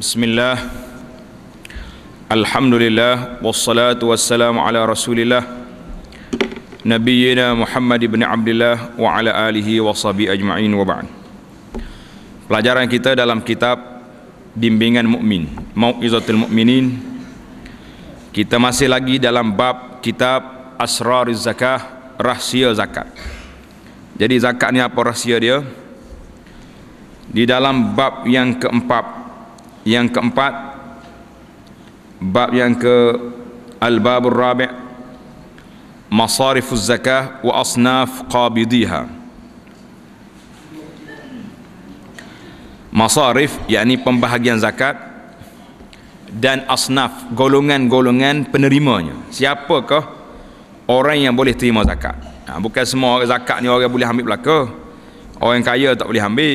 Bismillah Alhamdulillah Wassalatu wassalamu ala rasulillah Nabiyyina Muhammad ibn Abdullah Wa ala alihi wa sahbihi ajma'in wa ba'an Pelajaran kita dalam kitab Bimbingan Mukmin, Mu'izzatul Mukminin. Kita masih lagi dalam bab kitab Asrar Zakah Rahsia Zakat Jadi zakat ni apa rahsia dia? Di dalam bab yang keempat yang keempat bab yang ke al-babur rabi' masarifuz zakah wa asnaf qabidiha masarif yakni pembahagian zakat dan asnaf golongan-golongan penerimanya siapakah orang yang boleh terima zakat ha, bukan semua zakat ni orang boleh ambil belaka orang kaya tak boleh ambil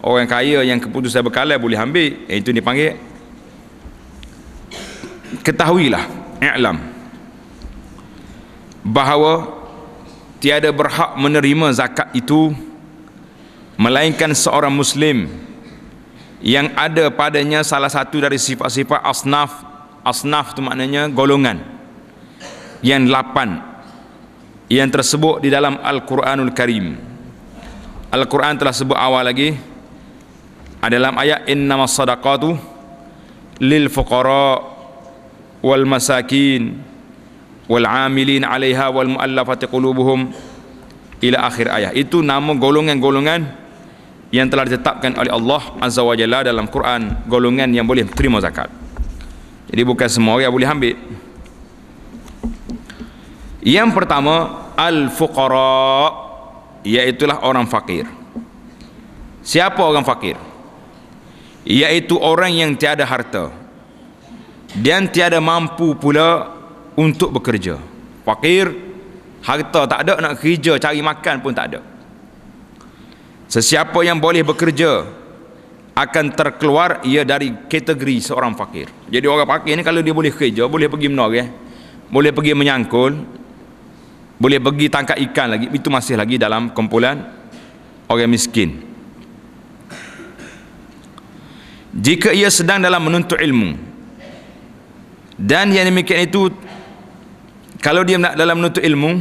orang kaya yang keputusan berkala boleh ambil eh, itu dipanggil ketahuilah i'lam bahawa tiada berhak menerima zakat itu melainkan seorang muslim yang ada padanya salah satu dari sifat-sifat asnaf asnaf itu maknanya golongan yang lapan yang tersebut di dalam Al-Quranul Karim Al-Quran telah sebut awal lagi dalam ayat innamas sadaqatu lil fuqara wal masakin wal amilin 'alaiha wal mu'allafati qulubuhum ila akhir ayat itu nama golongan-golongan yang telah ditetapkan oleh Allah Azza Wajalla dalam Quran golongan yang boleh terima zakat jadi bukan semua orang boleh ambil yang pertama al-fuqara iaitulah orang fakir siapa orang fakir iaitu orang yang tiada harta dan tiada mampu pula untuk bekerja fakir harta tak ada nak kerja cari makan pun tak ada sesiapa yang boleh bekerja akan terkeluar ia dari kategori seorang fakir jadi orang fakir ni kalau dia boleh kerja boleh pergi menor eh? boleh pergi menyangkul boleh pergi tangkap ikan lagi itu masih lagi dalam kumpulan orang miskin jika ia sedang dalam menuntut ilmu dan yang demikian itu kalau dia nak dalam menuntut ilmu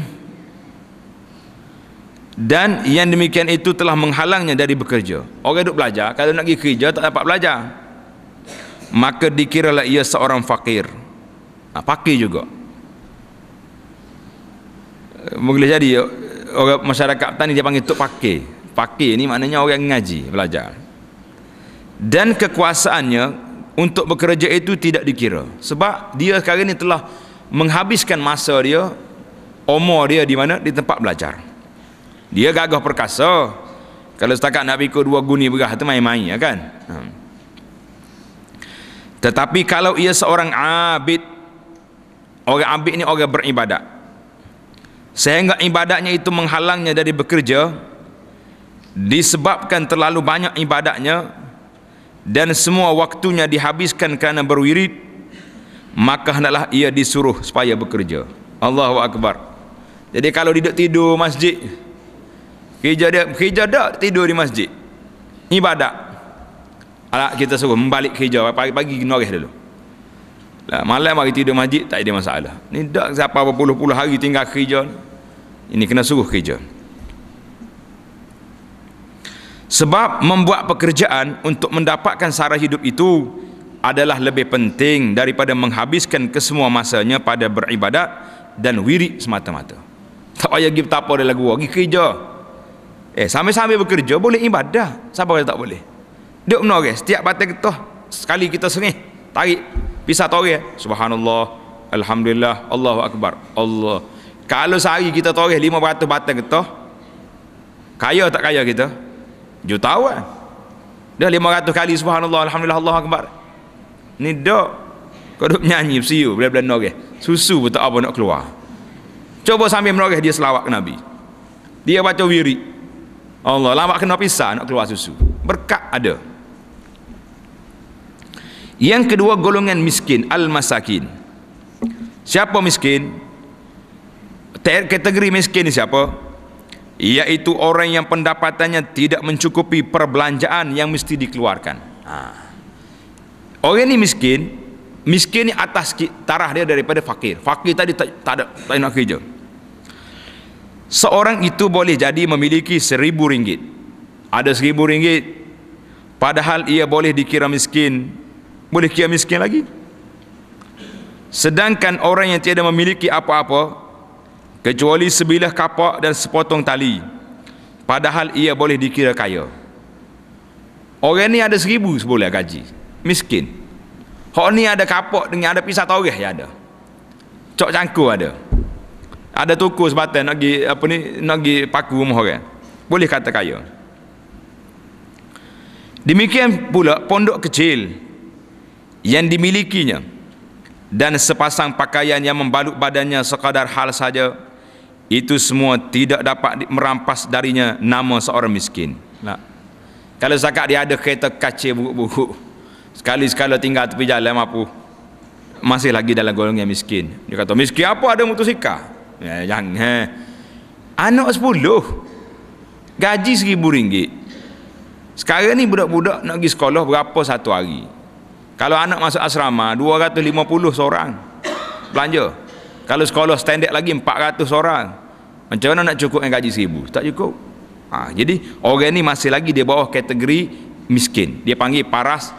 dan yang demikian itu telah menghalangnya dari bekerja orang duduk belajar kalau nak pergi kerja tak dapat belajar maka dikiralah ia seorang fakir ha, fakir juga Mungkin jadi orang masyarakat tani dia panggil tok fakir fakir ni maknanya orang ngaji belajar dan kekuasaannya untuk bekerja itu tidak dikira sebab dia sekarang ini telah menghabiskan masa dia umur dia di mana di tempat belajar dia gagah perkasa kalau setakat nak pikul dua guni berah itu main-main ya kan hmm. tetapi kalau ia seorang abid orang abid ini orang beribadat sehingga ibadatnya itu menghalangnya dari bekerja disebabkan terlalu banyak ibadatnya dan semua waktunya dihabiskan kerana berwirid maka hendaklah ia disuruh supaya bekerja Allahu akbar jadi kalau duduk tidur masjid kerja dia kerja dak tidur di masjid ibadat alah kita suruh membalik kerja pagi-pagi noreh dulu lah malam mari tidur masjid tak ada masalah ni dak siapa berpuluh-puluh hari tinggal kerja ini kena suruh kerja sebab membuat pekerjaan untuk mendapatkan sara hidup itu adalah lebih penting daripada menghabiskan kesemua masanya pada beribadat dan wirid semata-mata. Tak payah pergi apa dia lagu, pergi kerja. Eh, sambil-sambil bekerja boleh ibadah. Siapa kata tak boleh? Duk benar guys, setiap batas ketuh sekali kita sengih, tarik pisah tore. Subhanallah, alhamdulillah, Allahu akbar. Allah. Kalau sehari kita tore 500 batas ketuh, kaya tak kaya kita? jutawan dah lima ratus kali subhanallah alhamdulillah Allah akbar ni dok kau duk nyanyi bersiu bila-bila norih susu pun tak apa nak keluar cuba sambil menorih dia selawat ke Nabi dia baca wiri Allah lambat kena pisah nak keluar susu berkat ada yang kedua golongan miskin al-masakin siapa miskin kategori miskin ni siapa iaitu orang yang pendapatannya tidak mencukupi perbelanjaan yang mesti dikeluarkan. Ha. Orang ini miskin, miskin ini atas tarah dia daripada fakir. Fakir tadi tak, tak ada tak nak kerja. Seorang itu boleh jadi memiliki seribu ringgit. Ada seribu ringgit, padahal ia boleh dikira miskin, boleh kira miskin lagi. Sedangkan orang yang tiada memiliki apa-apa, kecuali sebilah kapak dan sepotong tali padahal ia boleh dikira kaya orang ni ada seribu sebulan gaji miskin Orang ni ada kapak dengan ada pisah toreh yang ada cok cangkul ada ada tuku sebatang nak pergi apa ni nak pergi paku rumah orang boleh kata kaya demikian pula pondok kecil yang dimilikinya dan sepasang pakaian yang membalut badannya sekadar hal saja itu semua tidak dapat merampas darinya nama seorang miskin nah. kalau zakat dia ada kereta kaca buku-buku sekali-sekala tinggal tepi jalan mampu masih lagi dalam golongan miskin dia kata miskin apa ada mutusika ya, jangan anak sepuluh gaji seribu ringgit sekarang ni budak-budak nak pergi sekolah berapa satu hari kalau anak masuk asrama 250 seorang belanja kalau sekolah standard lagi 400 orang. Macam mana nak cukup dengan gaji 1000? Tak cukup. Ha, jadi orang ni masih lagi di bawah kategori miskin. Dia panggil paras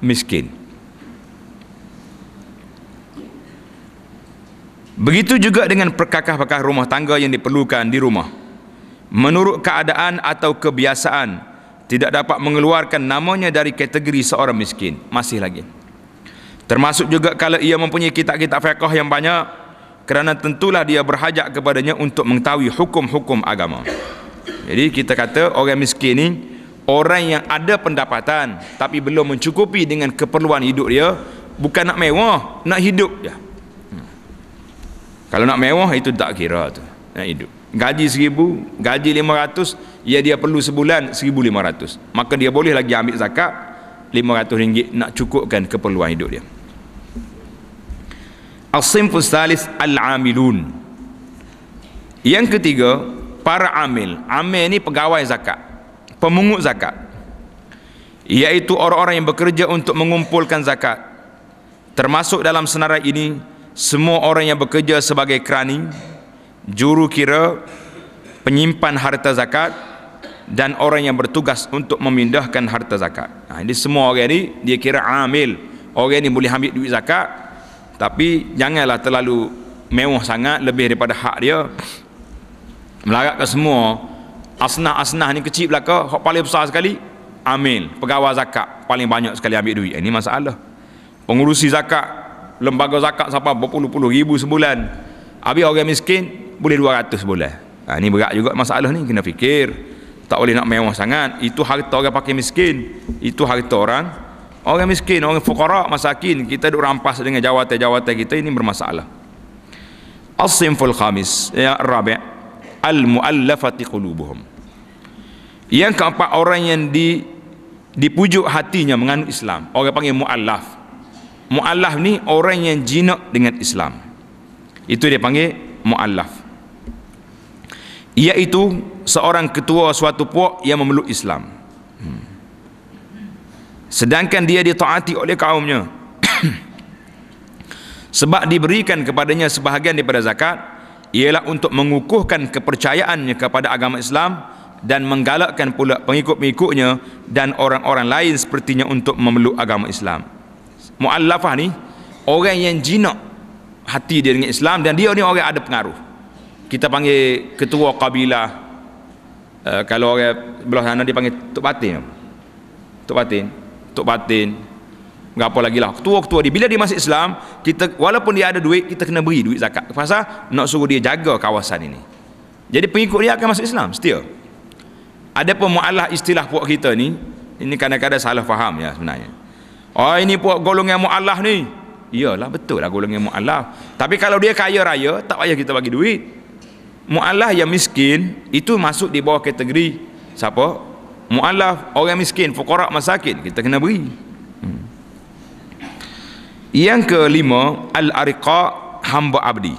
miskin. Begitu juga dengan perkakas-perkakas rumah tangga yang diperlukan di rumah. Menurut keadaan atau kebiasaan tidak dapat mengeluarkan namanya dari kategori seorang miskin masih lagi termasuk juga kalau ia mempunyai kitab-kitab fiqh yang banyak kerana tentulah dia berhajat kepadanya untuk mengetahui hukum-hukum agama jadi kita kata orang miskin ni orang yang ada pendapatan tapi belum mencukupi dengan keperluan hidup dia bukan nak mewah nak hidup ya. kalau nak mewah itu tak kira tu nak hidup gaji seribu gaji lima ratus ya dia perlu sebulan seribu lima ratus maka dia boleh lagi ambil zakat lima ratus ringgit nak cukupkan keperluan hidup dia As-simfus salis al-amilun. Yang ketiga, para amil. Amil ni pegawai zakat. Pemungut zakat. Iaitu orang-orang yang bekerja untuk mengumpulkan zakat. Termasuk dalam senarai ini, semua orang yang bekerja sebagai kerani, juru kira, penyimpan harta zakat, dan orang yang bertugas untuk memindahkan harta zakat. Nah, ha, ini semua orang ini, dia kira amil. Orang ini boleh ambil duit zakat, tapi janganlah terlalu mewah sangat lebih daripada hak dia melarat ke semua asnah-asnah ni kecil belaka hak paling besar sekali Amin. pegawai zakat paling banyak sekali ambil duit ini eh, masalah pengurusi zakat lembaga zakat sampai berpuluh-puluh ribu sebulan habis orang miskin boleh 200 sebulan ha, ini berat juga masalah ni kena fikir tak boleh nak mewah sangat itu harta orang pakai miskin itu harta orang orang miskin, orang fukara, masakin kita duk rampas dengan jawatan-jawatan kita ini bermasalah as-simful khamis ya rabi' al-muallafati qulubuhum yang keempat orang yang di dipujuk hatinya menganut Islam orang panggil muallaf muallaf ni orang yang jinak dengan Islam itu dia panggil muallaf iaitu seorang ketua suatu puak yang memeluk Islam hmm sedangkan dia ditaati oleh kaumnya sebab diberikan kepadanya sebahagian daripada zakat ialah untuk mengukuhkan kepercayaannya kepada agama Islam dan menggalakkan pula pengikut-pengikutnya dan orang-orang lain sepertinya untuk memeluk agama Islam muallafah ni orang yang jinak hati dia dengan Islam dan dia ni orang ada pengaruh kita panggil ketua kabilah uh, kalau orang belah sana dia panggil Tok Batin Tok Batin Tok Batin berapa lagi lah ketua-ketua dia bila dia masuk Islam kita walaupun dia ada duit kita kena beri duit zakat pasal nak suruh dia jaga kawasan ini jadi pengikut dia akan masuk Islam setia ada pun mu'alah istilah puak kita ni ini kadang-kadang salah faham ya sebenarnya oh ini puak golongan mu'alah ni iyalah betul lah golongan mu'alah tapi kalau dia kaya raya tak payah kita bagi duit mu'alah yang miskin itu masuk di bawah kategori siapa mualaf orang miskin fuqara masakin kita kena beri hmm. yang kelima al ariqa hamba abdi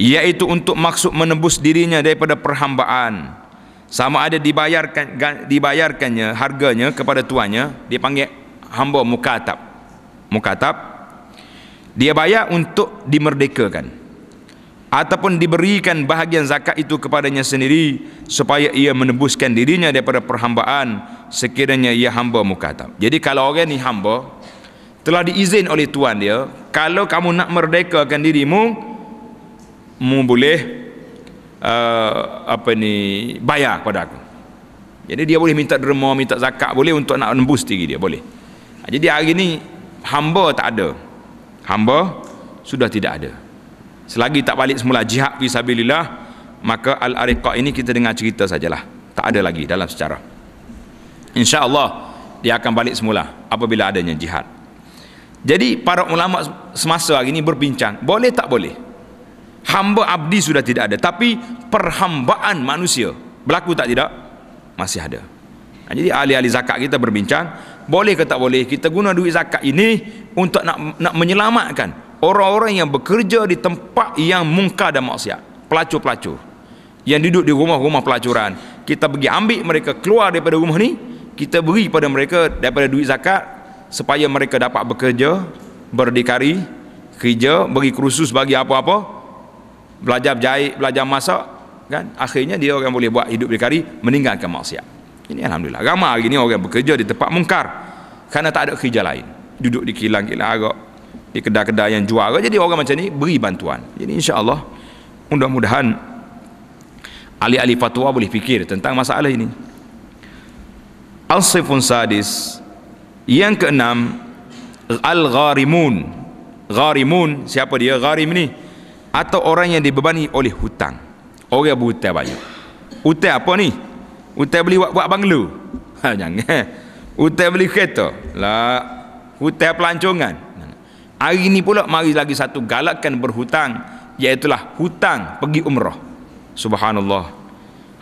iaitu untuk maksud menebus dirinya daripada perhambaan sama ada dibayarkan dibayarkannya harganya kepada tuannya dia panggil hamba mukatab mukatab dia bayar untuk dimerdekakan ataupun diberikan bahagian zakat itu kepadanya sendiri supaya ia menebuskan dirinya daripada perhambaan sekiranya ia hamba mukatab. Jadi kalau orang ni hamba telah diizinkan oleh tuan dia, kalau kamu nak merdekakan dirimu mu boleh uh, apa ni bayar kepada aku. Jadi dia boleh minta derma, minta zakat boleh untuk nak nembus diri dia boleh. Jadi hari ni hamba tak ada. Hamba sudah tidak ada selagi tak balik semula jihad fi sabilillah maka al-ariqa ini kita dengar cerita sajalah tak ada lagi dalam sejarah insyaallah dia akan balik semula apabila adanya jihad jadi para ulama semasa hari ini berbincang boleh tak boleh hamba abdi sudah tidak ada tapi perhambaan manusia berlaku tak tidak masih ada ha, jadi ahli-ahli zakat kita berbincang boleh ke tak boleh kita guna duit zakat ini untuk nak, nak menyelamatkan orang-orang yang bekerja di tempat yang mungkar dan maksiat pelacur-pelacur yang duduk di rumah-rumah pelacuran kita pergi ambil mereka keluar daripada rumah ni kita beri pada mereka daripada duit zakat supaya mereka dapat bekerja berdikari kerja bagi kursus bagi apa-apa belajar jahit belajar masak kan akhirnya dia orang boleh buat hidup berdikari meninggalkan maksiat ini Alhamdulillah ramai hari ni orang bekerja di tempat mungkar kerana tak ada kerja lain duduk di kilang-kilang agak di kedai-kedai yang jual jadi orang macam ni beri bantuan jadi insya Allah, mudah-mudahan ahli-ahli fatwa boleh fikir tentang masalah ini al-sifun sadis yang keenam al-gharimun gharimun siapa dia gharim ni atau orang yang dibebani oleh hutang orang berhutang banyak hutang apa ni hutang beli buat, buat banglo ha, jangan hutang beli kereta lah hutang pelancongan hari ni pula mari lagi satu galakkan berhutang iaitulah hutang pergi umrah subhanallah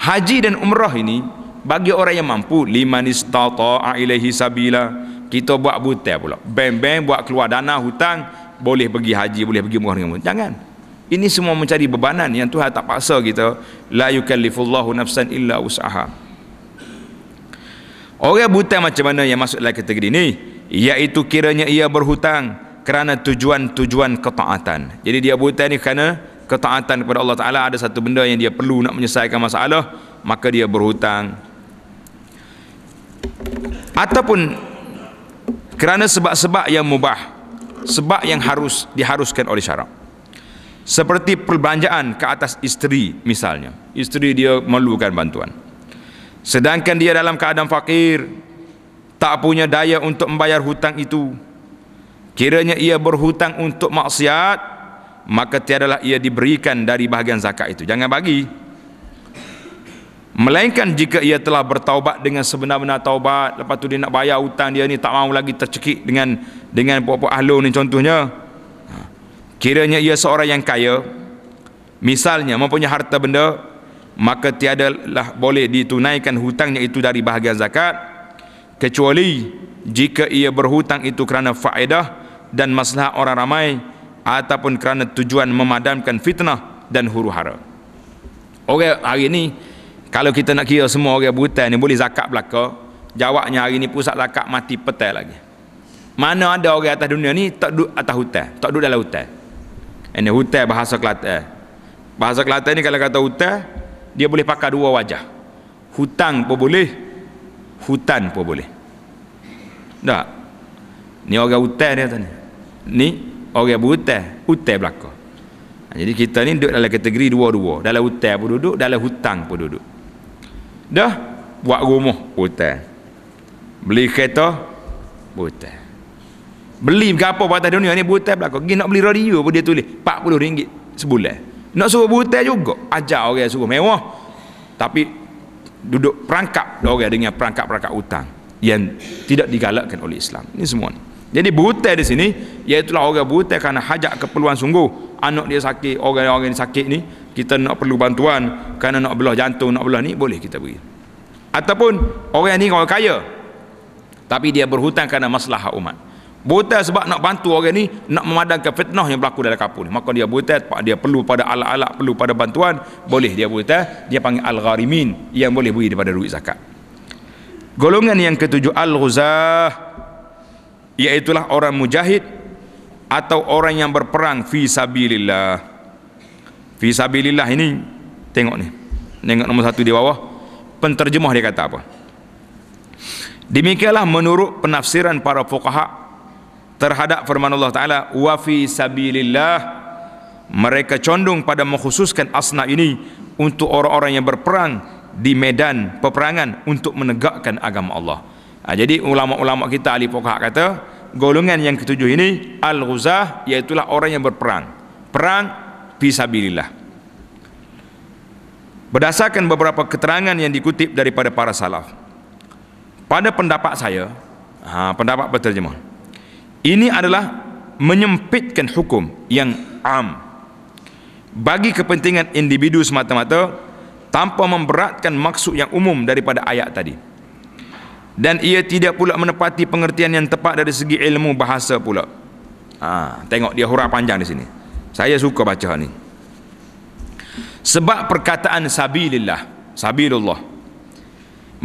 haji dan umrah ini bagi orang yang mampu liman istata'a ilaihi sabila kita buat butel pula bem-bem buat keluar dana hutang boleh pergi haji boleh pergi umrah dengan umrah. jangan ini semua mencari bebanan yang Tuhan tak paksa kita la yukallifullahu nafsan illa usaha orang buta macam mana yang masuk dalam kategori ini iaitu kiranya ia berhutang kerana tujuan-tujuan ketaatan. Jadi dia buat ini kerana ketaatan kepada Allah Taala ada satu benda yang dia perlu nak menyelesaikan masalah, maka dia berhutang. Ataupun kerana sebab-sebab yang mubah, sebab yang harus diharuskan oleh syarak. Seperti perbelanjaan ke atas isteri misalnya. Isteri dia memerlukan bantuan. Sedangkan dia dalam keadaan fakir, tak punya daya untuk membayar hutang itu, kiranya ia berhutang untuk maksiat maka tiadalah ia diberikan dari bahagian zakat itu jangan bagi melainkan jika ia telah bertaubat dengan sebenar-benar taubat lepas tu dia nak bayar hutang dia ni tak mahu lagi tercekik dengan dengan puak-puak ahlu ni contohnya ha. kiranya ia seorang yang kaya misalnya mempunyai harta benda maka tiadalah boleh ditunaikan hutangnya itu dari bahagian zakat kecuali jika ia berhutang itu kerana faedah dan masalah orang ramai ataupun kerana tujuan memadamkan fitnah dan huru hara. Orang hari ini kalau kita nak kira semua orang buta ni boleh zakat belaka, jawabnya hari ini pusat zakat mati petai lagi. Mana ada orang atas dunia ni tak duduk atas hutan, tak duduk dalam hutan. Ini hutan bahasa Kelantan. Eh. Bahasa Kelantan ni kalau kata hutan, dia boleh pakai dua wajah. Hutang pun boleh, hutan pun boleh. Tak. Ni orang hutan dia tadi ni orang berhutang hutang belaka ha, jadi kita ni duduk dalam kategori dua-dua dalam hutang pun duduk dalam hutang pun duduk dah buat rumah hutang beli kereta hutang beli apa buat dunia ni hutang belaka pergi nak beli radio pun dia tulis 40 ringgit sebulan nak suruh hutang juga ajar orang suruh mewah tapi duduk perangkap orang dengan perangkap-perangkap hutang yang tidak digalakkan oleh Islam ini semua ni. Jadi buta di sini Iaitulah orang buta kerana hajat keperluan sungguh Anak dia sakit, orang-orang yang sakit ni Kita nak perlu bantuan Kerana nak belah jantung, nak belah ni Boleh kita beri Ataupun orang ni orang kaya Tapi dia berhutang kerana masalah umat Buta sebab nak bantu orang ni Nak memadamkan fitnah yang berlaku dalam kapur ni Maka dia buta, dia perlu pada alat-alat Perlu pada bantuan, boleh dia buta Dia panggil Al-Gharimin Yang boleh beri daripada duit zakat Golongan yang ketujuh Al-Ghuzah iaitulah orang mujahid atau orang yang berperang fi sabilillah ini tengok ni tengok nombor satu di bawah penterjemah dia kata apa demikianlah menurut penafsiran para fuqaha terhadap firman Allah Ta'ala wa fi sabilillah mereka condong pada mengkhususkan asna ini untuk orang-orang yang berperang di medan peperangan untuk menegakkan agama Allah. Ha, jadi ulama-ulama kita ahli fuqaha kata golongan yang ketujuh ini al-ghuzah iaitu orang yang berperang. Perang fisabilillah. Berdasarkan beberapa keterangan yang dikutip daripada para salaf. Pada pendapat saya, ha, pendapat penterjemah. Ini adalah menyempitkan hukum yang am bagi kepentingan individu semata-mata tanpa memberatkan maksud yang umum daripada ayat tadi dan ia tidak pula menepati pengertian yang tepat dari segi ilmu bahasa pula ha, tengok dia hurah panjang di sini saya suka baca ni sebab perkataan sabilillah sabilullah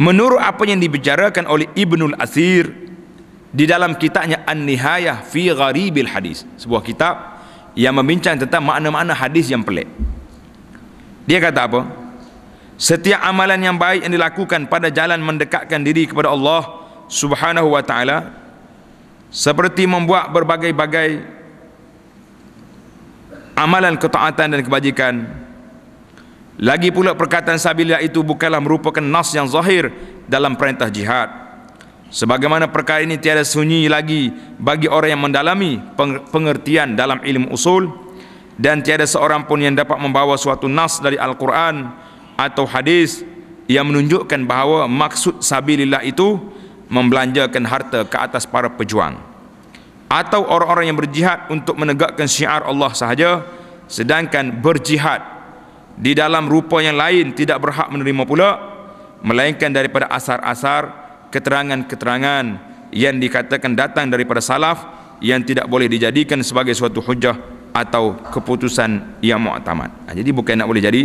menurut apa yang dibicarakan oleh Ibnul Athir di dalam kitabnya An-Nihayah fi Gharibil Hadis sebuah kitab yang membincang tentang makna-makna hadis yang pelik dia kata apa Setiap amalan yang baik yang dilakukan pada jalan mendekatkan diri kepada Allah Subhanahu wa taala seperti membuat berbagai-bagai amalan ketaatan dan kebajikan lagi pula perkataan sabilillah itu bukanlah merupakan nas yang zahir dalam perintah jihad sebagaimana perkara ini tiada sunyi lagi bagi orang yang mendalami pengertian dalam ilmu usul dan tiada seorang pun yang dapat membawa suatu nas dari al-Quran atau hadis yang menunjukkan bahawa maksud sabilillah itu membelanjakan harta ke atas para pejuang atau orang-orang yang berjihad untuk menegakkan syiar Allah sahaja sedangkan berjihad di dalam rupa yang lain tidak berhak menerima pula melainkan daripada asar-asar keterangan-keterangan yang dikatakan datang daripada salaf yang tidak boleh dijadikan sebagai suatu hujah atau keputusan yang muktamad. Ha, jadi bukan nak boleh jadi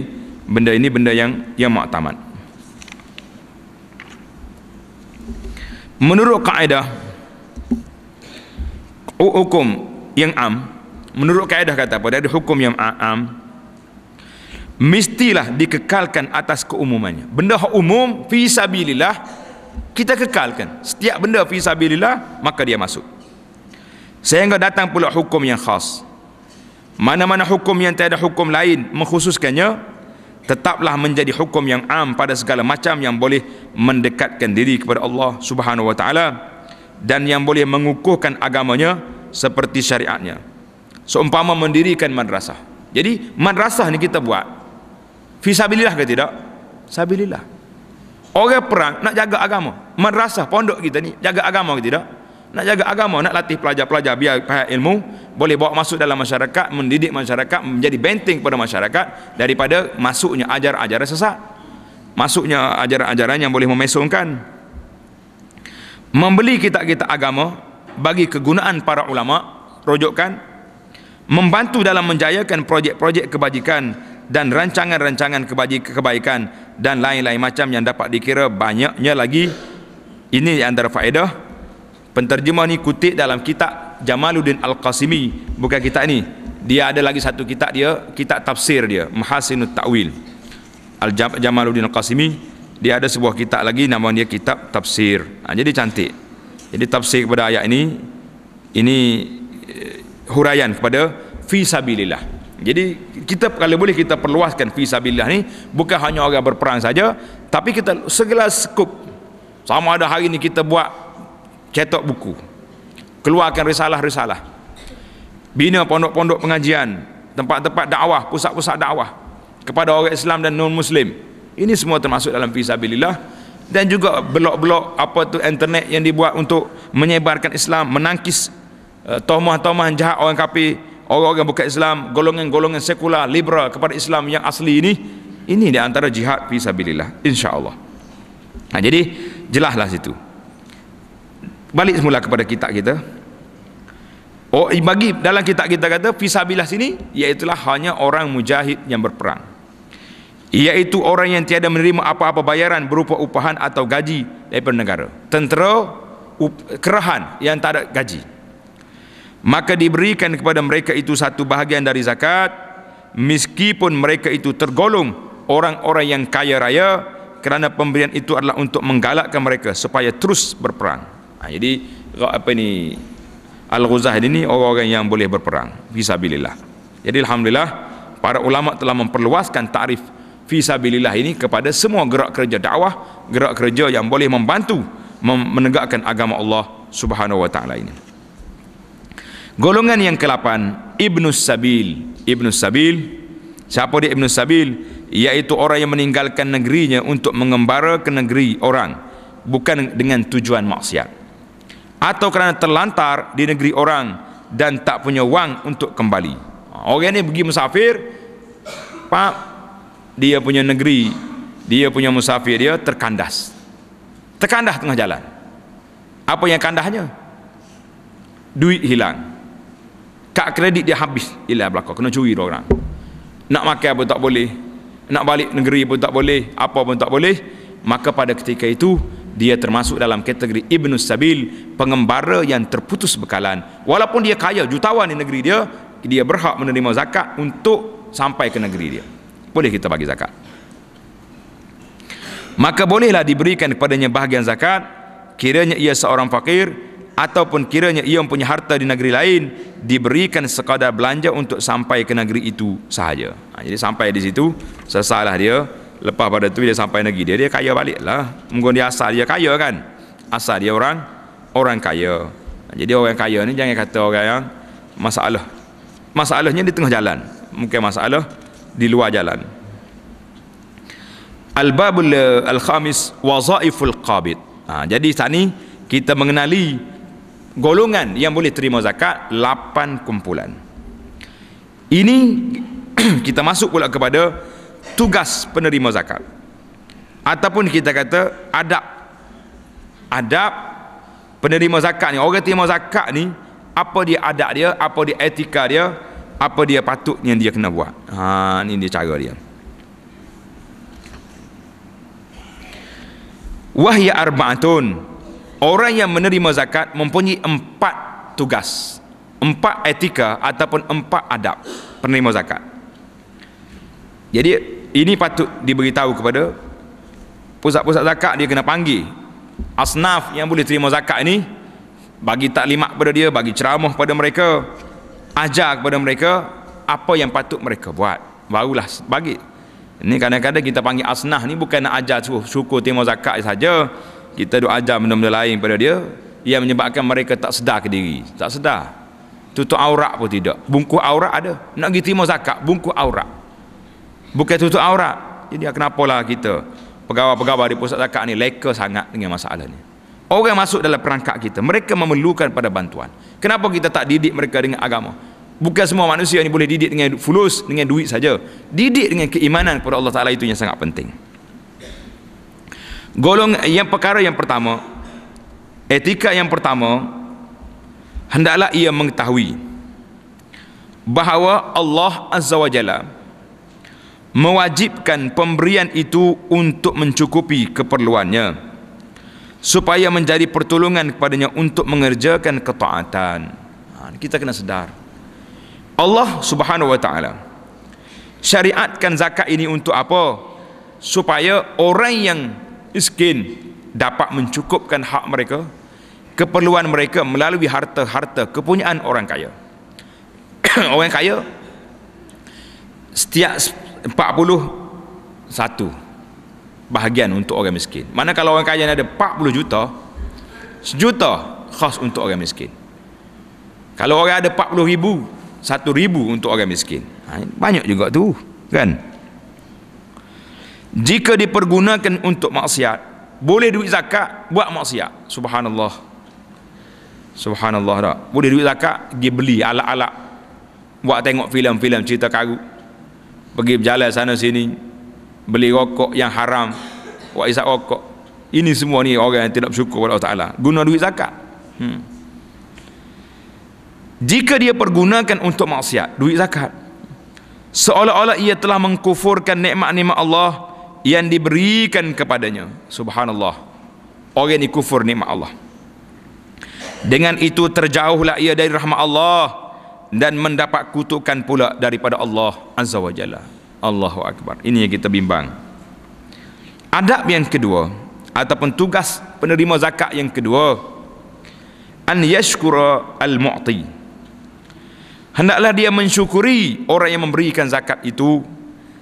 benda ini benda yang yang muktamad menurut kaedah hukum yang am menurut kaedah kata apa dari hukum yang am mestilah dikekalkan atas keumumannya benda umum fisabilillah kita kekalkan setiap benda fisabilillah maka dia masuk sehingga datang pula hukum yang khas mana-mana hukum yang tiada hukum lain mengkhususkannya tetaplah menjadi hukum yang am pada segala macam yang boleh mendekatkan diri kepada Allah Subhanahu wa taala dan yang boleh mengukuhkan agamanya seperti syariatnya seumpama mendirikan madrasah jadi madrasah ni kita buat fisabilillah ke tidak sabilillah orang perang nak jaga agama madrasah pondok kita ni jaga agama ke tidak nak jaga agama, nak latih pelajar-pelajar biar faham ilmu, boleh bawa masuk dalam masyarakat, mendidik masyarakat, menjadi benteng pada masyarakat daripada masuknya ajar ajaran sesat. Masuknya ajar ajaran yang boleh memesongkan. Membeli kitab-kitab agama bagi kegunaan para ulama, rojokkan membantu dalam menjayakan projek-projek kebajikan dan rancangan-rancangan kebaikan dan lain-lain macam yang dapat dikira banyaknya lagi ini antara faedah Penterjemah ni kutip dalam kitab Jamaluddin Al-Qasimi, bukan kitab ni. Dia ada lagi satu kitab dia, kitab tafsir dia, Mahasinut Ta'wil. Al-Jamaluddin Al-Qasimi, dia ada sebuah kitab lagi nama dia kitab tafsir. Ha, jadi cantik. Jadi tafsir kepada ayat ini ini eh, huraian kepada fi sabilillah. Jadi kita kalau boleh kita perluaskan fi sabilillah ni bukan hanya orang berperang saja tapi kita segala skop sama ada hari ini kita buat cetak buku keluarkan risalah-risalah bina pondok-pondok pengajian tempat-tempat dakwah pusat-pusat dakwah kepada orang Islam dan non muslim ini semua termasuk dalam fisabilillah dan juga blok-blok apa tu internet yang dibuat untuk menyebarkan Islam menangkis uh, eh, tomah-tomah jahat orang kapi orang-orang bukan Islam golongan-golongan sekular liberal kepada Islam yang asli ini ini di antara jihad fisabilillah insyaallah nah, jadi jelahlah situ balik semula kepada kitab kita oh bagi dalam kitab kita kata fisabilah sini iaitulah hanya orang mujahid yang berperang iaitu orang yang tiada menerima apa-apa bayaran berupa upahan atau gaji daripada negara tentera kerahan yang tak ada gaji maka diberikan kepada mereka itu satu bahagian dari zakat meskipun mereka itu tergolong orang-orang yang kaya raya kerana pemberian itu adalah untuk menggalakkan mereka supaya terus berperang Ha, jadi apa ni Al-Ghuzah ini orang-orang yang boleh berperang bilillah. Jadi alhamdulillah para ulama telah memperluaskan tarif takrif bilillah ini kepada semua gerak kerja dakwah, gerak kerja yang boleh membantu menegakkan agama Allah Subhanahu wa taala ini. Golongan yang ke-8 Ibnu Sabil. Ibnu Sabil siapa dia Ibnu Sabil? Iaitu orang yang meninggalkan negerinya untuk mengembara ke negeri orang bukan dengan tujuan maksiat atau kerana terlantar di negeri orang dan tak punya wang untuk kembali ha, orang ni pergi musafir pak dia punya negeri dia punya musafir dia terkandas terkandas tengah jalan apa yang kandasnya duit hilang kad kredit dia habis hilang belakang kena curi orang nak makan pun tak boleh nak balik negeri pun tak boleh apa pun tak boleh maka pada ketika itu dia termasuk dalam kategori Ibnu Sabil pengembara yang terputus bekalan walaupun dia kaya jutawan di negeri dia dia berhak menerima zakat untuk sampai ke negeri dia boleh kita bagi zakat maka bolehlah diberikan kepadanya bahagian zakat kiranya ia seorang fakir ataupun kiranya ia mempunyai harta di negeri lain diberikan sekadar belanja untuk sampai ke negeri itu sahaja ha, jadi sampai di situ selesailah dia Lepas pada tu dia sampai negeri dia, dia kaya balik lah. Mungkin dia asal dia kaya kan. Asal dia orang, orang kaya. Jadi orang kaya ni jangan kata orang yang masalah. Masalahnya di tengah jalan. Mungkin masalah di luar jalan. Al-babul eh, al-khamis wazaiful qabid. Ha, jadi saat ni kita mengenali golongan yang boleh terima zakat lapan kumpulan. Ini kita masuk pula kepada tugas penerima zakat ataupun kita kata adab adab penerima zakat ni orang terima zakat ni apa dia adab dia apa dia etika dia apa dia patut yang dia kena buat ha ni dia cara dia wahya arbaatun orang yang menerima zakat mempunyai empat tugas empat etika ataupun empat adab penerima zakat jadi ini patut diberitahu kepada pusat-pusat zakat dia kena panggil asnaf yang boleh terima zakat ini bagi taklimat kepada dia, bagi ceramah kepada mereka, ajar kepada mereka apa yang patut mereka buat. Barulah bagi. Ini kadang-kadang kita panggil asnaf ni bukan nak ajar suku syukur terima zakat saja. Kita duk ajar benda-benda lain kepada dia yang menyebabkan mereka tak sedar ke diri. Tak sedar. Tutup aurat pun tidak. Bungkus aurat ada. Nak pergi terima zakat, bungkus aurat bukan tutup aurat jadi kenapalah kita pegawai-pegawai di pusat zakat ni leka sangat dengan masalah ni orang masuk dalam perangkat kita mereka memerlukan pada bantuan kenapa kita tak didik mereka dengan agama bukan semua manusia ni boleh didik dengan fulus dengan duit saja didik dengan keimanan kepada Allah Ta'ala itu yang sangat penting golong yang perkara yang pertama etika yang pertama hendaklah ia mengetahui bahawa Allah Azza wa Jalla mewajibkan pemberian itu untuk mencukupi keperluannya supaya menjadi pertolongan kepadanya untuk mengerjakan ketaatan ha, kita kena sedar Allah subhanahu wa ta'ala syariatkan zakat ini untuk apa? supaya orang yang miskin dapat mencukupkan hak mereka keperluan mereka melalui harta-harta kepunyaan orang kaya orang kaya setiap 41 bahagian untuk orang miskin mana kalau orang kaya ada 40 juta sejuta khas untuk orang miskin kalau orang ada 40 ribu satu ribu untuk orang miskin ha, banyak juga tu kan jika dipergunakan untuk maksiat boleh duit zakat buat maksiat subhanallah subhanallah tak boleh duit zakat dia beli alat-alat buat tengok filem-filem cerita karut pergi berjalan sana sini beli rokok yang haram buat isap rokok ini semua ni orang yang tidak bersyukur kepada Allah Ta'ala guna duit zakat hmm. jika dia pergunakan untuk maksiat duit zakat seolah-olah ia telah mengkufurkan nikmat-nikmat Allah yang diberikan kepadanya subhanallah orang ini kufur nikmat Allah dengan itu terjauhlah ia dari rahmat Allah dan mendapat kutukan pula daripada Allah Azza wa Jalla. Allahu Akbar. Ini yang kita bimbang. Adab yang kedua ataupun tugas penerima zakat yang kedua an yashkura al-mu'ti. Hendaklah dia mensyukuri orang yang memberikan zakat itu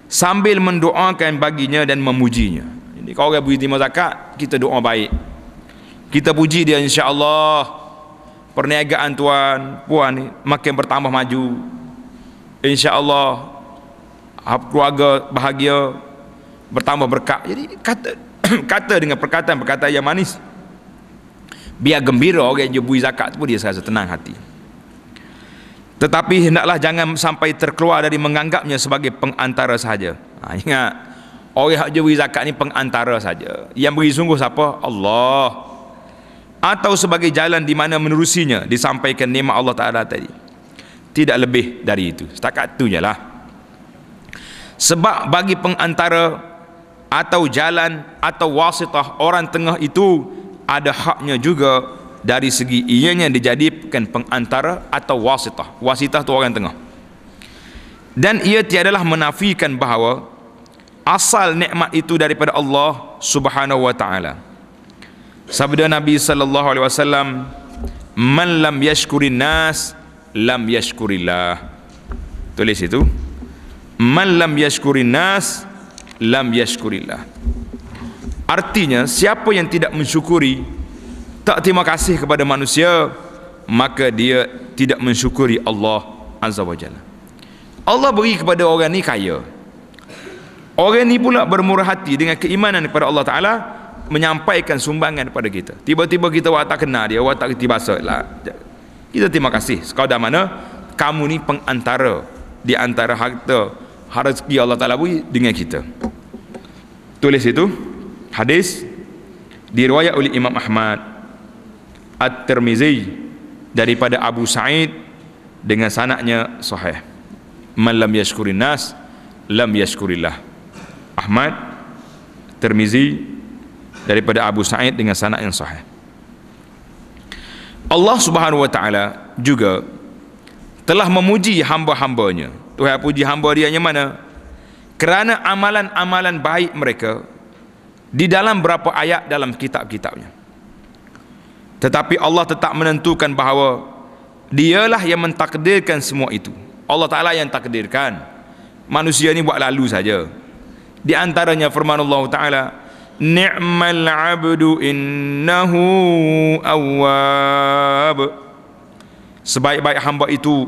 sambil mendoakan baginya dan memujinya. Ini kalau orang beri terima zakat, kita doa baik. Kita puji dia insya-Allah perniagaan tuan puan ni makin bertambah maju insyaallah ha- keluarga bahagia bertambah berkat jadi kata kata dengan perkataan-perkataan yang manis biar gembira orang yang jebui zakat tu pun dia rasa tenang hati tetapi hendaklah jangan sampai terkeluar dari menganggapnya sebagai pengantara sahaja ha, ingat orang yang jebui zakat ni pengantara saja yang beri sungguh siapa Allah atau sebagai jalan di mana menerusinya disampaikan nikmat Allah Taala tadi. Tidak lebih dari itu. Setakat tu jelah. Sebab bagi pengantara atau jalan atau wasitah orang tengah itu ada haknya juga dari segi ianya dijadikan pengantara atau wasitah. Wasitah itu orang tengah. Dan ia tiadalah menafikan bahawa asal nikmat itu daripada Allah Subhanahu wa taala. Sabda Nabi sallallahu alaihi wasallam, "Man lam yashkurin nas lam yashkurillah." Tulis itu. "Man lam yashkurin nas lam yashkurillah." Artinya, siapa yang tidak mensyukuri tak terima kasih kepada manusia, maka dia tidak mensyukuri Allah Azza wa Jalla. Allah beri kepada orang ni kaya. Orang ni pula bermurah hati dengan keimanan kepada Allah Ta'ala menyampaikan sumbangan kepada kita tiba-tiba kita watak kenal dia watak kita basah lah kita terima kasih sekadar mana kamu ni pengantara di antara harta harizki Allah Ta'ala bui dengan kita tulis itu hadis diriwayat oleh Imam Ahmad At-Tirmizi daripada Abu Sa'id dengan sanaknya sahih man lam yashkurin nas lam yashkurillah Ahmad Tirmizi daripada Abu Sa'id dengan sanad yang sahih. Allah Subhanahu wa taala juga telah memuji hamba-hambanya. Tuhan puji hamba dia yang mana? Kerana amalan-amalan baik mereka di dalam berapa ayat dalam kitab-kitabnya. Tetapi Allah tetap menentukan bahawa dialah yang mentakdirkan semua itu. Allah Ta'ala yang takdirkan. Manusia ni buat lalu saja. Di antaranya firman Allah Ta'ala, نعم Abdu إنه أواب sebaik-baik hamba itu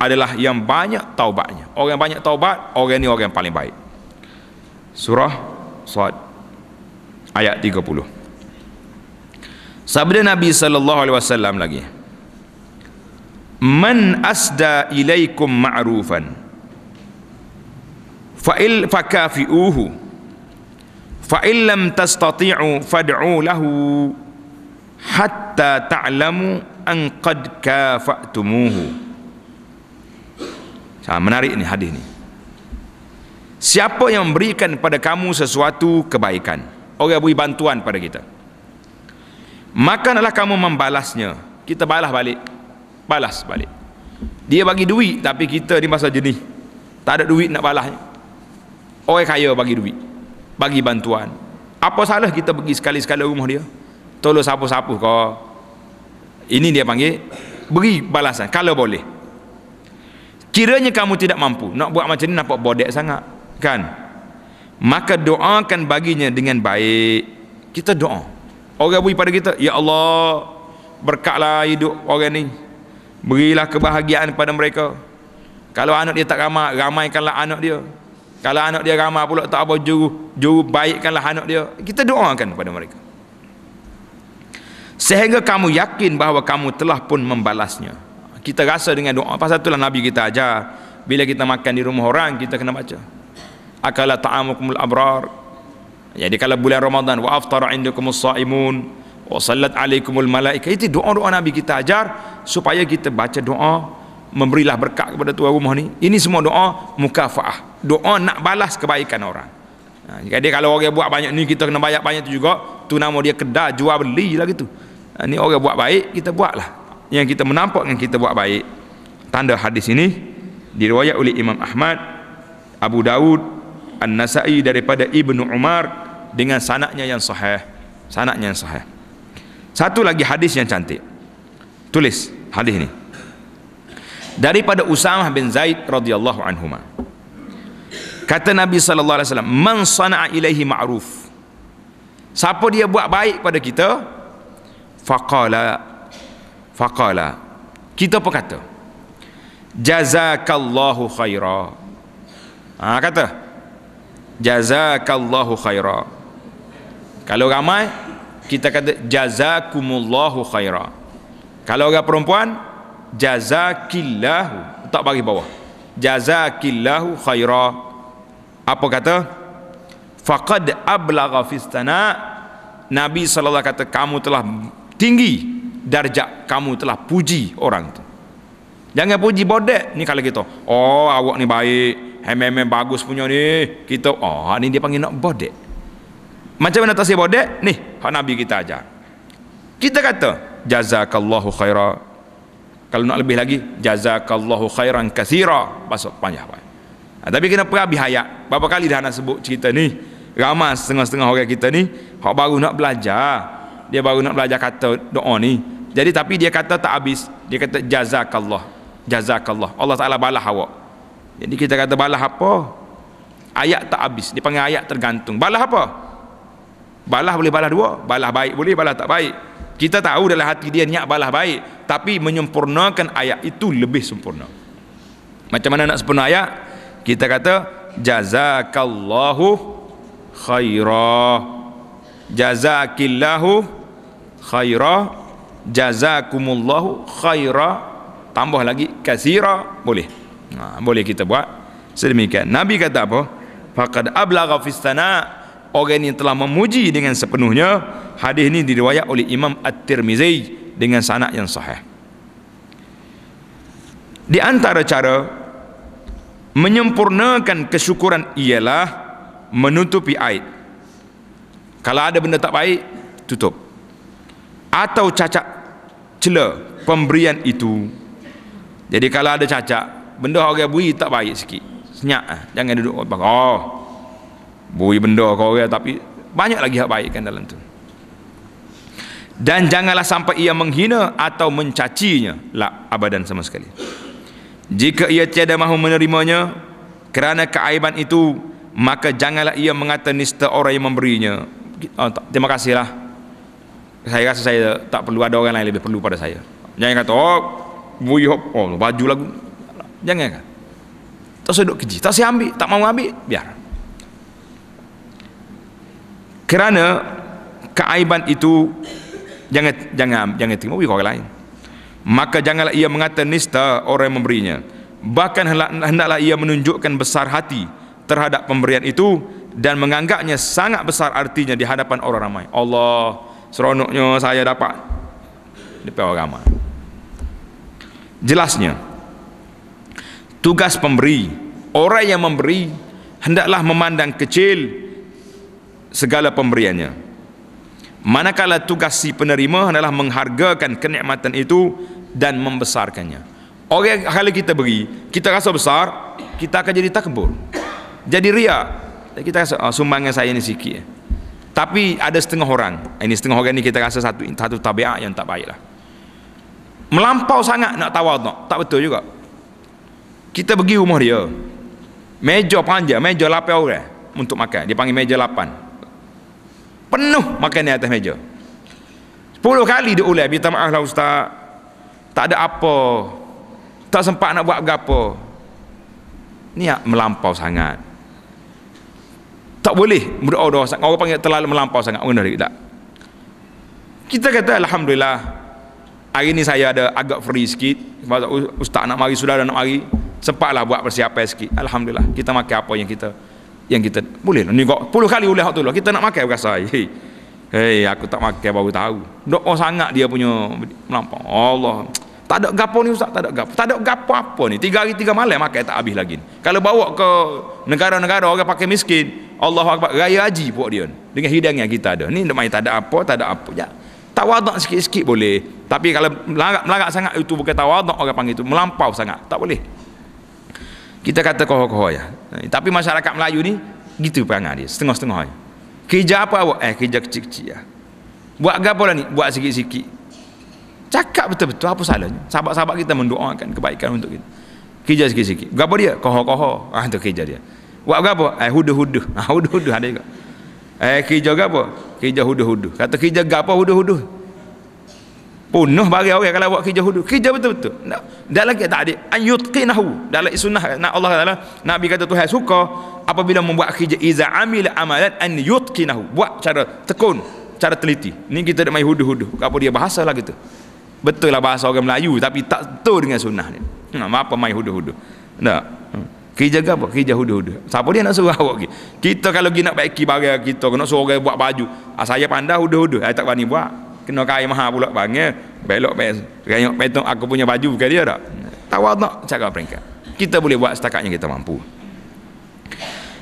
adalah yang banyak taubatnya orang yang banyak taubat orang ini orang yang paling baik surah Sa'ad ayat 30 sabda Nabi sallallahu alaihi wasallam lagi man asda ilaikum ma'rufan fa il fakafi'uhu fa illam tastati'u fad'u lahu hatta ta'lamu an qad kafa'tumuhu sangat ha, menarik ni hadis ni siapa yang memberikan kepada kamu sesuatu kebaikan orang beri bantuan pada kita maka adalah kamu membalasnya kita balas balik balas balik dia bagi duit tapi kita ni masa jenis tak ada duit nak balas orang kaya bagi duit bagi bantuan apa salah kita pergi sekali-sekala rumah dia tolong sapu-sapu kau ini dia panggil beri balasan kalau boleh kiranya kamu tidak mampu nak buat macam ni nampak bodek sangat kan maka doakan baginya dengan baik kita doa orang beri pada kita ya Allah berkatlah hidup orang ni berilah kebahagiaan pada mereka kalau anak dia tak ramai ramaikanlah anak dia kalau anak dia ramah pula tak apa juru juru baikkanlah anak dia kita doakan kepada mereka sehingga kamu yakin bahawa kamu telah pun membalasnya kita rasa dengan doa pasal itulah Nabi kita ajar bila kita makan di rumah orang kita kena baca akala ta'amukumul abrar jadi kalau bulan Ramadan wa aftara indakumus saimun wa sallat alaikumul malaikah. itu doa-doa Nabi kita ajar supaya kita baca doa memberilah berkat kepada tuan rumah ni ini semua doa mukafaah doa nak balas kebaikan orang ha, jadi kalau orang buat banyak ni kita kena bayar banyak tu juga tu nama dia kedah jual beli lah gitu ha, ni orang buat baik kita buat lah yang kita menampak yang kita buat baik tanda hadis ini diriwayat oleh Imam Ahmad Abu Dawud, An-Nasai daripada Ibnu Umar dengan sanaknya yang sahih sanaknya yang sahih satu lagi hadis yang cantik tulis hadis ini daripada Usamah bin Zaid radhiyallahu anhumah kata Nabi sallallahu alaihi wasallam man sana'a ilaihi ma'ruf siapa dia buat baik pada kita faqala faqala kita pun kata jazakallahu khaira ha, kata jazakallahu khaira kalau ramai kita kata jazakumullahu khaira kalau orang perempuan jazakillahu tak bagi bawah jazakillahu khaira apa kata faqad ablagha fistana nabi saw kata kamu telah tinggi darjat kamu telah puji orang tu jangan puji bodek ni kalau kita oh awak ni baik hemem bagus punya ni kita oh ni dia panggil nak bodek macam mana tak si bodek ni hak nabi kita aja kita kata jazakallahu khaira kalau nak lebih lagi jazakallahu khairan kathira pasal panjang Ha, tapi kena perhabis hayat. Berapa kali dah nak sebut cerita ni. Ramai setengah-setengah orang kita ni. Hak baru nak belajar. Dia baru nak belajar kata doa ni. Jadi tapi dia kata tak habis. Dia kata jazakallah. Jazakallah. Allah Ta'ala balas awak. Jadi kita kata balas apa? Ayat tak habis. Dia panggil ayat tergantung. Balas apa? Balas boleh balas dua. Balas baik boleh, balas tak baik. Kita tahu dalam hati dia niat balas baik. Tapi menyempurnakan ayat itu lebih sempurna. Macam mana nak sempurna ayat? kita kata jazakallahu khaira jazakillahu khaira jazakumullahu khaira tambah lagi kasira boleh ha, boleh kita buat sedemikian nabi kata apa faqad ablagha fi sana orang yang telah memuji dengan sepenuhnya hadis ini diriwayat oleh imam at-tirmizi dengan sanad yang sahih di antara cara menyempurnakan kesyukuran ialah menutupi aib kalau ada benda tak baik tutup atau cacat cela pemberian itu jadi kalau ada cacat benda orang beri tak baik sikit senyap ah. jangan duduk oh beri benda kau orang tapi banyak lagi hak baik kan dalam tu dan janganlah sampai ia menghina atau mencacinya lah abadan sama sekali jika ia tiada mahu menerimanya kerana keaiban itu maka janganlah ia mengata nista orang yang memberinya oh, terima kasihlah saya rasa saya tak perlu ada orang lain lebih perlu pada saya jangan kata oh buih oh baju lagu jangan kan tak sedut keji tak saya ambil tak mau ambil biar kerana keaiban itu jangan jangan jangan terima buih orang lain maka janganlah ia mengata nista orang yang memberinya bahkan hendaklah ia menunjukkan besar hati terhadap pemberian itu dan menganggapnya sangat besar artinya di hadapan orang ramai Allah seronoknya saya dapat di orang ramai jelasnya tugas pemberi orang yang memberi hendaklah memandang kecil segala pemberiannya manakala tugas si penerima hendaklah menghargakan kenikmatan itu dan membesarkannya. Orang kalau kita beri, kita rasa besar, kita akan jadi takbur. Jadi ria. Kita rasa oh, ah, sumbangan saya ini sikit. Tapi ada setengah orang. Ini setengah orang ni kita rasa satu satu tabiat yang tak baiklah. Melampau sangat nak tawaduk. Tak betul juga. Kita pergi rumah dia. Meja panjang, meja lapan orang untuk makan. Dia panggil meja lapan. Penuh makan di atas meja. Sepuluh kali dia ulang. Minta maaf lah ustaz tak ada apa tak sempat nak buat apa niat melampau sangat tak boleh berdoa oh, doa sangat orang panggil terlalu melampau sangat orang dari tak kita kata Alhamdulillah hari ni saya ada agak free sikit ustaz nak mari sudah dan nak mari sempatlah buat persiapan sikit Alhamdulillah kita makan apa yang kita yang kita boleh ni kok puluh kali boleh tu lah. kita nak makan berasa hei hey, aku tak makan baru tahu doa sangat dia punya melampau Allah tak ada gapo ni ustaz, tak ada gapo. Tak ada gapo apa ni. Tiga hari tiga malam makan tak habis lagi ni. Kalau bawa ke negara-negara orang pakai miskin, Allah Akbar raya haji buat dia Dengan hidang yang kita ada. Ni demai tak ada apa, tak ada apa. Ya. Tak sikit-sikit boleh. Tapi kalau melarat, melarat sangat itu bukan tawaduk, orang panggil itu. Melampau sangat. Tak boleh. Kita kata kohor-kohor ya. Eh, tapi masyarakat Melayu ni, gitu perangai dia. Setengah-setengah. Ya. Kerja apa awak? Eh, kerja kecil-kecil ya. Buat gapo lah ni? Buat sikit-sikit cakap betul-betul apa salahnya sahabat-sahabat kita mendoakan kebaikan untuk kita kerja sikit-sikit berapa dia? koho-koho ah, itu kerja dia buat berapa? eh hudu-hudu ah, hudu-hudu ada juga eh kerja apa? kerja hudu-hudu kata kerja apa hudu-hudu punuh bagi orang kalau buat kerja hudu kerja betul-betul tak -betul. lagi tak ada ayutqinahu dalam sunnah nak Allah Taala Nabi kata Tuhan suka apabila membuat kerja iza amila amalan an yutqinahu buat cara tekun cara teliti ni kita nak main hudu-hudu apa dia bahasa lah gitu betul lah bahasa orang Melayu tapi tak betul dengan sunnah ni hmm, apa main huduh-huduh tak kerja ke apa? kerja huduh-huduh siapa dia nak suruh awak ke? kita kalau pergi nak baiki barang kita nak suruh orang buat baju ah, saya pandai huduh-huduh saya tak berani buat kena kain mahal pula bang ya. belok pes rayok petong aku punya baju bukan dia tak tawadak cara peringkat kita boleh buat setakat yang kita mampu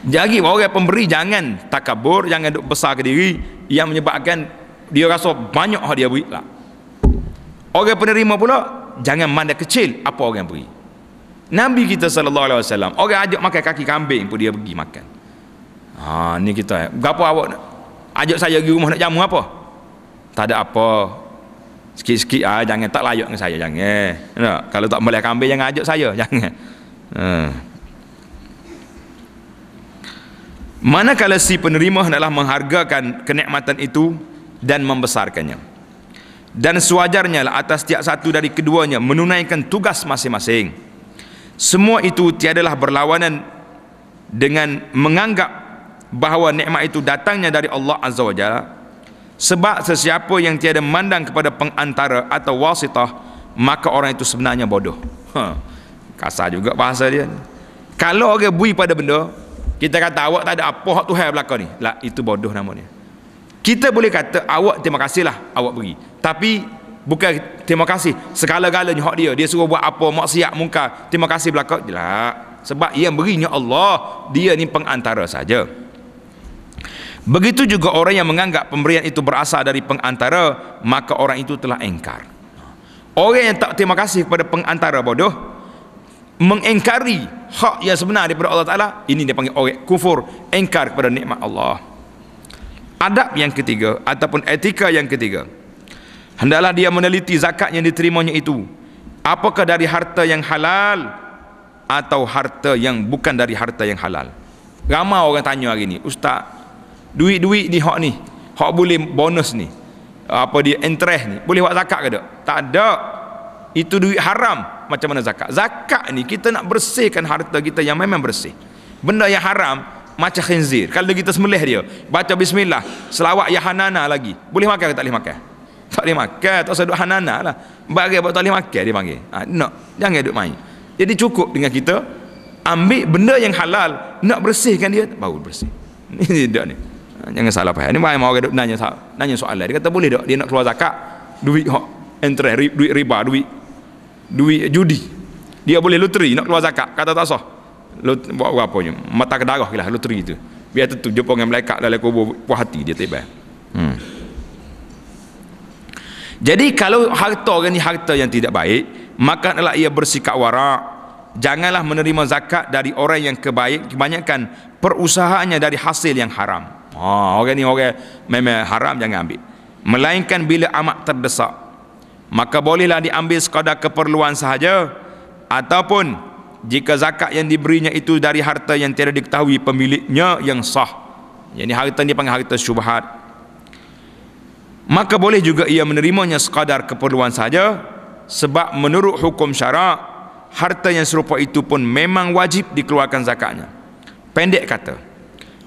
jadi orang pemberi jangan takabur jangan duk besar ke diri yang menyebabkan dia rasa banyak hadiah dia lah orang penerima pula jangan mandi kecil apa orang beri Nabi kita sallallahu alaihi wasallam orang ajak makan kaki kambing pun dia pergi makan ha ni kita berapa awak nak ajak saya pergi rumah nak jamu apa tak ada apa sikit-sikit ah jangan tak layak dengan saya jangan eh, nak kalau tak boleh kambing jangan ajak saya jangan hmm. manakala si penerima hendaklah menghargakan kenikmatan itu dan membesarkannya dan sewajarnya lah atas tiap satu dari keduanya menunaikan tugas masing-masing semua itu tiadalah berlawanan dengan menganggap bahawa nikmat itu datangnya dari Allah Azza wa Jalla sebab sesiapa yang tiada mandang kepada pengantara atau wasitah maka orang itu sebenarnya bodoh huh. Ha, kasar juga bahasa dia kalau orang bui pada benda kita kata awak tak ada apa hak Tuhan belakang ni lah itu bodoh namanya kita boleh kata awak terima kasihlah awak beri tapi bukan terima kasih segala-galanya hak dia dia suruh buat apa maksiat muka. terima kasih belaka jelak sebab yang berinya Allah dia ni pengantara saja begitu juga orang yang menganggap pemberian itu berasal dari pengantara maka orang itu telah engkar orang yang tak terima kasih kepada pengantara bodoh mengengkari hak yang sebenar daripada Allah Ta'ala ini dia panggil orang kufur engkar kepada nikmat Allah adab yang ketiga ataupun etika yang ketiga hendaklah dia meneliti zakat yang diterimanya itu apakah dari harta yang halal atau harta yang bukan dari harta yang halal ramai orang tanya hari ni ustaz duit-duit ni hak ni hak boleh bonus ni apa dia interest ni boleh buat zakat ke tak tak ada itu duit haram macam mana zakat zakat ni kita nak bersihkan harta kita yang memang bersih benda yang haram macam khinzir kalau kita semelih dia baca bismillah selawat ya hanana lagi boleh makan ke tak boleh makan tak boleh makan tak usah duduk hanana lah bagi apa tak boleh makan dia panggil ha, no. jangan duduk main jadi cukup dengan kita ambil benda yang halal nak bersihkan dia baru bersih ni tidak ha, ni jangan salah faham ni banyak mau duduk nanya, nanya soalan dia kata boleh tak dia nak keluar zakat duit hak entry duit riba duit duit judi dia boleh loteri nak keluar zakat kata tak sah lu buat apa ni mata kedarah lah lu teri tu biar tu tujuh pengen melekat dalam kubur puas hati dia tiba hmm. jadi kalau harta ni harta yang tidak baik maka adalah ia bersikap warak janganlah menerima zakat dari orang yang kebaik kebanyakan perusahaannya dari hasil yang haram ha, orang ni orang memang haram jangan ambil melainkan bila amat terdesak maka bolehlah diambil sekadar keperluan sahaja ataupun jika zakat yang diberinya itu dari harta yang tidak diketahui pemiliknya yang sah jadi harta ini panggil harta syubhat maka boleh juga ia menerimanya sekadar keperluan saja sebab menurut hukum syarak harta yang serupa itu pun memang wajib dikeluarkan zakatnya pendek kata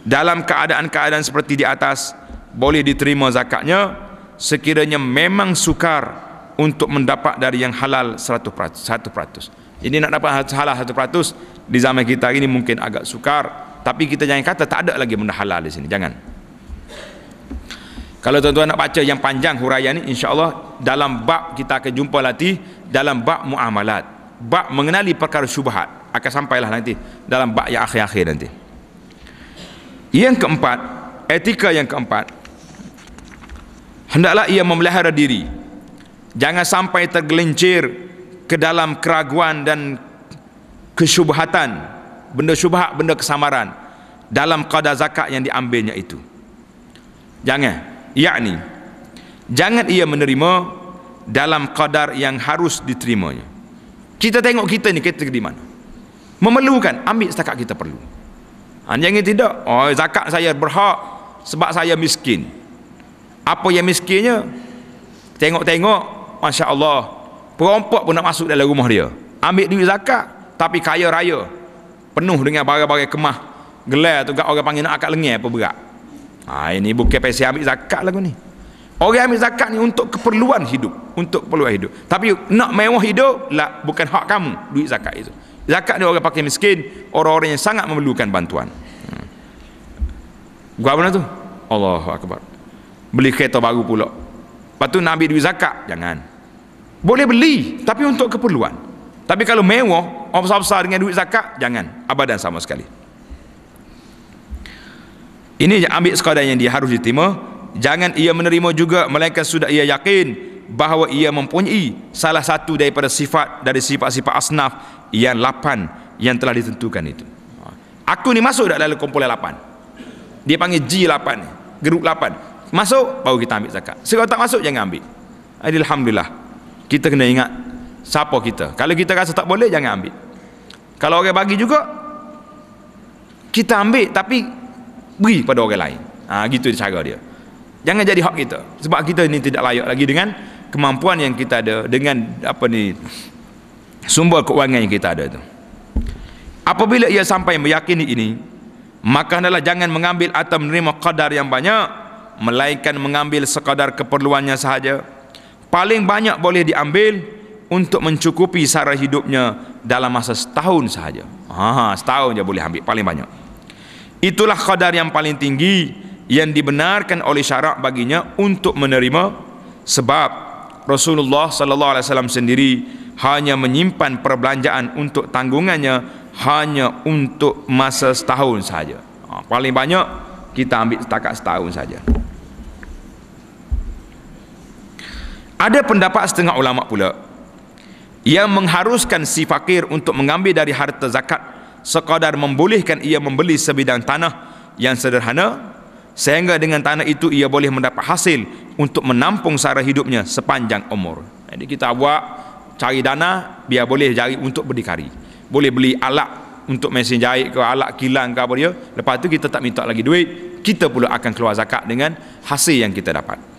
dalam keadaan-keadaan seperti di atas boleh diterima zakatnya sekiranya memang sukar untuk mendapat dari yang halal 100%, 100%. Ini nak dapat halal 100% di zaman kita ini mungkin agak sukar. Tapi kita jangan kata tak ada lagi benda halal di sini. Jangan. Kalau tuan-tuan nak baca yang panjang huraian insya Allah dalam bab kita akan jumpa nanti dalam bab muamalat. Bab mengenali perkara syubhat akan sampailah nanti dalam bab yang akhir-akhir nanti. Yang keempat, etika yang keempat, hendaklah ia memelihara diri. Jangan sampai tergelincir ke dalam keraguan dan kesyubhatan benda syubhat benda kesamaran dalam qada zakat yang diambilnya itu jangan yakni jangan ia menerima dalam kadar yang harus diterimanya kita tengok kita ni kita di mana memerlukan ambil zakat kita perlu ha, yang tidak oh zakat saya berhak sebab saya miskin apa yang miskinnya tengok-tengok Masya Allah perompak pun nak masuk dalam rumah dia ambil duit zakat tapi kaya raya penuh dengan barang-barang kemah gelar tu gak orang panggil nak akak lengir apa berat ha, ini bukan pesi ambil zakat lagu ni orang ambil zakat ni untuk keperluan hidup untuk keperluan hidup tapi nak mewah hidup lah, bukan hak kamu duit zakat itu zakat ni orang pakai miskin orang-orang yang sangat memerlukan bantuan hmm. gua mana tu Allahu akbar beli kereta baru pula lepas tu nak ambil duit zakat jangan boleh beli tapi untuk keperluan tapi kalau mewah besar-besar dengan duit zakat jangan abadan sama sekali ini ambil sekadar yang dia harus diterima jangan ia menerima juga melainkan sudah ia yakin bahawa ia mempunyai salah satu daripada sifat dari sifat-sifat asnaf yang lapan yang telah ditentukan itu aku ni masuk dah dalam kumpulan lapan dia panggil G lapan geruk lapan masuk baru kita ambil zakat sekalau tak masuk jangan ambil Alhamdulillah kita kena ingat siapa kita kalau kita rasa tak boleh jangan ambil kalau orang bagi juga kita ambil tapi beri pada orang lain ha, gitu cara dia jangan jadi hak kita sebab kita ini tidak layak lagi dengan kemampuan yang kita ada dengan apa ni sumber kewangan yang kita ada itu apabila ia sampai meyakini ini maka adalah jangan mengambil atau menerima kadar yang banyak melainkan mengambil sekadar keperluannya sahaja paling banyak boleh diambil untuk mencukupi sara hidupnya dalam masa setahun sahaja. Ha, ha setahun dia boleh ambil paling banyak. Itulah kadar yang paling tinggi yang dibenarkan oleh syarak baginya untuk menerima sebab Rasulullah sallallahu alaihi wasallam sendiri hanya menyimpan perbelanjaan untuk tanggungannya hanya untuk masa setahun sahaja. Ha, paling banyak kita ambil setakat setahun sahaja. Ada pendapat setengah ulama pula yang mengharuskan si fakir untuk mengambil dari harta zakat sekadar membolehkan ia membeli sebidang tanah yang sederhana sehingga dengan tanah itu ia boleh mendapat hasil untuk menampung sara hidupnya sepanjang umur. Jadi kita buat cari dana biar boleh jari untuk berdikari. Boleh beli alat untuk mesin jahit ke alat kilang ke apa dia. Lepas tu kita tak minta lagi duit, kita pula akan keluar zakat dengan hasil yang kita dapat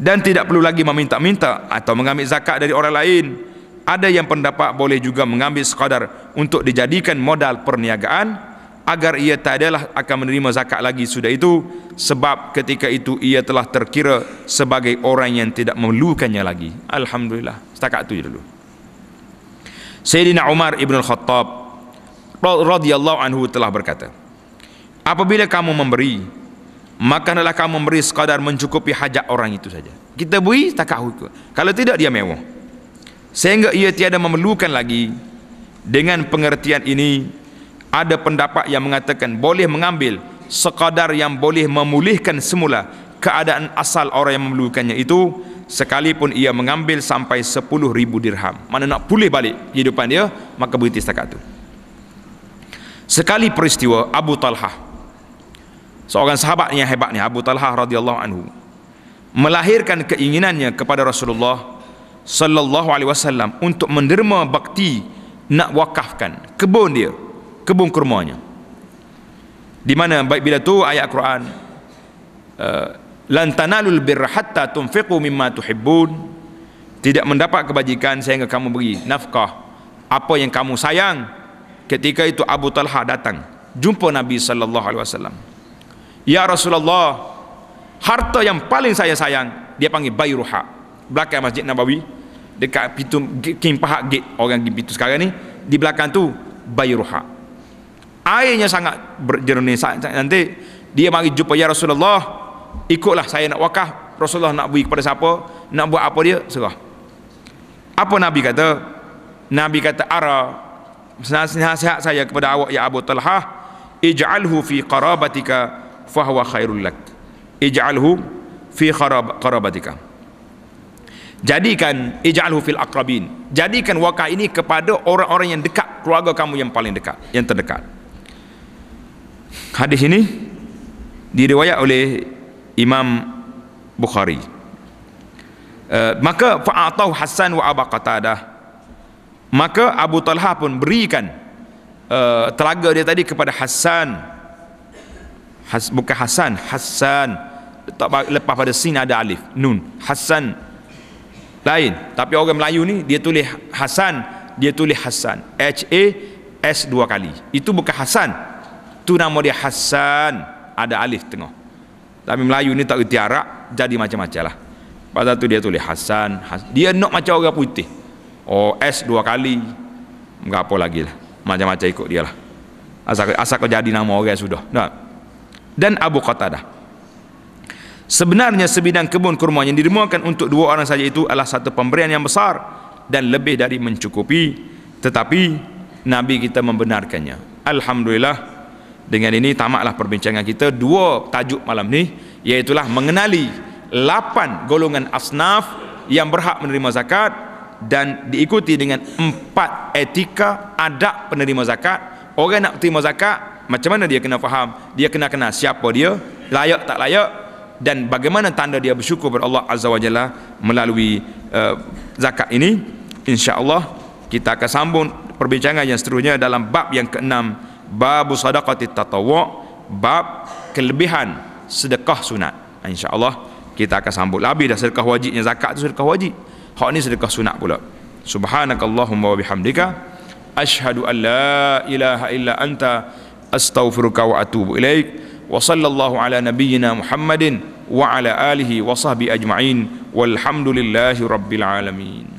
dan tidak perlu lagi meminta-minta atau mengambil zakat dari orang lain. Ada yang pendapat boleh juga mengambil sekadar untuk dijadikan modal perniagaan agar ia tak adalah akan menerima zakat lagi sudah itu sebab ketika itu ia telah terkira sebagai orang yang tidak memerlukannya lagi. Alhamdulillah. Setakat itu dulu. Sayyidina Umar Ibn Khattab radhiyallahu anhu telah berkata, Apabila kamu memberi, maka adalah kamu memberi sekadar mencukupi hajat orang itu saja kita beri takah hukum kalau tidak dia mewah sehingga ia tiada memerlukan lagi dengan pengertian ini ada pendapat yang mengatakan boleh mengambil sekadar yang boleh memulihkan semula keadaan asal orang yang memerlukannya itu sekalipun ia mengambil sampai 10 ribu dirham mana nak pulih balik kehidupan dia maka beritis takat itu sekali peristiwa Abu Talha seorang sahabat yang hebat ni Abu Talha radhiyallahu anhu melahirkan keinginannya kepada Rasulullah sallallahu alaihi wasallam untuk menderma bakti nak wakafkan kebun dia kebun kurmanya di mana baik bila tu ayat Quran eh, lan tanalul birra hatta tunfiqu mimma tuhibbun tidak mendapat kebajikan sehingga kamu beri nafkah apa yang kamu sayang ketika itu Abu Talha datang jumpa Nabi sallallahu alaihi wasallam Ya Rasulullah Harta yang paling saya sayang Dia panggil Bayruha Belakang Masjid Nabawi Dekat pintu King Pahak Gate Orang pergi pintu sekarang ni Di belakang tu Bayruha Airnya sangat berjernih sangat, sangat nanti Dia mari jumpa Ya Rasulullah Ikutlah saya nak wakah Rasulullah nak beri kepada siapa Nak buat apa dia Serah Apa Nabi kata Nabi kata Ara Nasihat saya kepada awak Ya Abu Talha Ij'alhu fi qarabatika fahuwa khairul lak ij'alhu fi kharab qarabatika jadikan ij'alhu fil aqrabin jadikan wakah ini kepada orang-orang yang dekat keluarga kamu yang paling dekat yang terdekat hadis ini diriwayat oleh Imam Bukhari uh, maka fa'atahu Hasan wa Aba Qatadah maka Abu Talha pun berikan uh, telaga dia tadi kepada Hasan Has, bukan Hasan, Hasan. Tak lepas pada sin ada alif, nun. Hasan. Lain. Tapi orang Melayu ni dia tulis Hasan, dia tulis Hasan. H A S dua kali. Itu bukan Hasan. Tu nama dia Hasan, ada alif tengah. Tapi Melayu ni tak reti Arab, jadi macam-macam lah. Pada tu dia tulis Hasan, Hasan. Dia nak macam orang putih. Oh, S dua kali. Enggak apa lagi lah. Macam-macam ikut dia lah. Asal, asal kau jadi nama orang sudah. Nampak? dan Abu Qatadah sebenarnya sebidang kebun kurma yang dirimuakan untuk dua orang saja itu adalah satu pemberian yang besar dan lebih dari mencukupi tetapi Nabi kita membenarkannya Alhamdulillah dengan ini tamatlah perbincangan kita dua tajuk malam ni iaitulah mengenali lapan golongan asnaf yang berhak menerima zakat dan diikuti dengan empat etika adab penerima zakat orang nak terima zakat macam mana dia kena faham dia kena kenal siapa dia layak tak layak dan bagaimana tanda dia bersyukur kepada Allah Azza wa Jalla melalui uh, zakat ini insyaallah kita akan sambung perbincangan yang seterusnya dalam bab yang keenam babu sadaqati tatawwu bab kelebihan sedekah sunat insyaallah kita akan sambung lebih dah sedekah wajibnya zakat tu sedekah wajib hak ni sedekah sunat pula subhanakallahumma wa bihamdika ashhadu alla la ilaha illa anta astaghfiruka wa atubu ilaik wa sallallahu ala nabiyyina muhammadin wa ala alihi wa sahbi ajma'in walhamdulillahi rabbil alamin